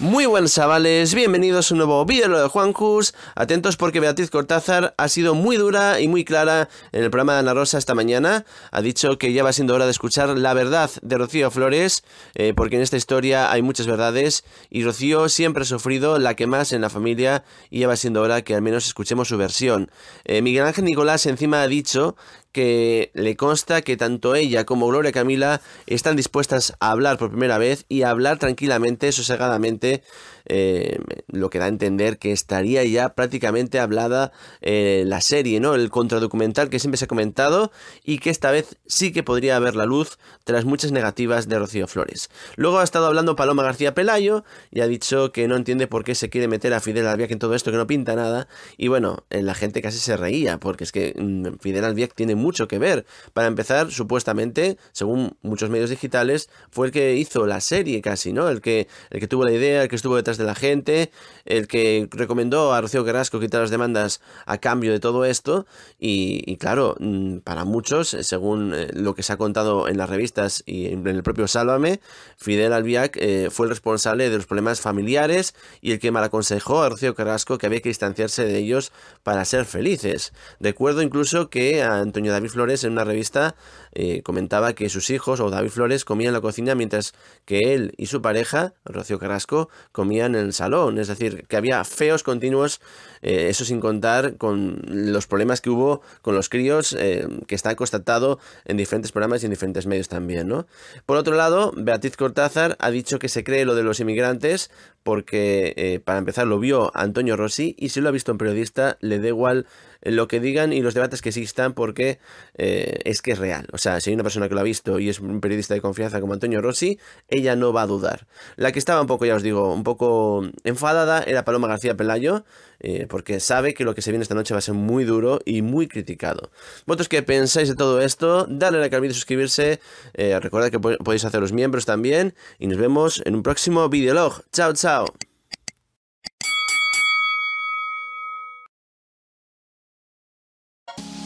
Muy buenos chavales, bienvenidos a un nuevo vídeo de Juancus, atentos porque Beatriz Cortázar ha sido muy dura y muy clara en el programa de Ana Rosa esta mañana, ha dicho que ya va siendo hora de escuchar la verdad de Rocío Flores, eh, porque en esta historia hay muchas verdades y Rocío siempre ha sufrido la que más en la familia y ya va siendo hora que al menos escuchemos su versión. Eh, Miguel Ángel Nicolás encima ha dicho que le consta que tanto ella como Gloria Camila están dispuestas a hablar por primera vez y a hablar tranquilamente, sosegadamente, eh, lo que da a entender que estaría ya prácticamente hablada eh, la serie, ¿no? El contradocumental que siempre se ha comentado y que esta vez sí que podría haber la luz tras muchas negativas de Rocío Flores. Luego ha estado hablando Paloma García Pelayo y ha dicho que no entiende por qué se quiere meter a Fidel Albiac en todo esto que no pinta nada y bueno, eh, la gente casi se reía porque es que mm, Fidel Albiac tiene mucho que ver. Para empezar, supuestamente, según muchos medios digitales, fue el que hizo la serie casi, ¿no? El que, el que tuvo la idea, el que estuvo detrás de la gente, el que recomendó a Rocío Carrasco quitar las demandas a cambio de todo esto. Y, claro, mm, para muchos, eh, según eh, lo que se ha contado en las revistas y en el propio Sálvame, Fidel Albiac eh, fue el responsable de los problemas familiares y el que mal aconsejó a Rocío Carrasco que había que distanciarse de ellos para ser felices. Recuerdo incluso que a Antonio David Flores en una revista eh, comentaba que sus hijos o David Flores comían en la cocina mientras que él y su pareja, Rocío Carrasco, comían en el salón. Es decir, que había feos continuos, eh, eso sin contar con los problemas que hubo con los críos, eh, que está constatado en diferentes programas y en diferentes medios también. Por otro lado, Beatriz Cortázar ha dicho que se cree lo de los inmigrantes porque, para empezar, lo vio Antonio Rossi y si lo ha visto un periodista, le da igual lo que digan y los debates que existan porque eh, es que es real. O sea, si hay una persona que lo ha visto y es un periodista de confianza como Antonio Rossi, ella no va a dudar. La que estaba un poco, ya os digo, un poco enfadada era Paloma García Pelayo, eh, porque sabe que lo que se viene esta noche va a ser muy duro y muy criticado. ¿Vosotros que pensáis de todo esto? Dale la al de suscribirse. Eh, recuerda que podéis hacer los miembros también. Y nos vemos en un próximo videolog. Chao, chao.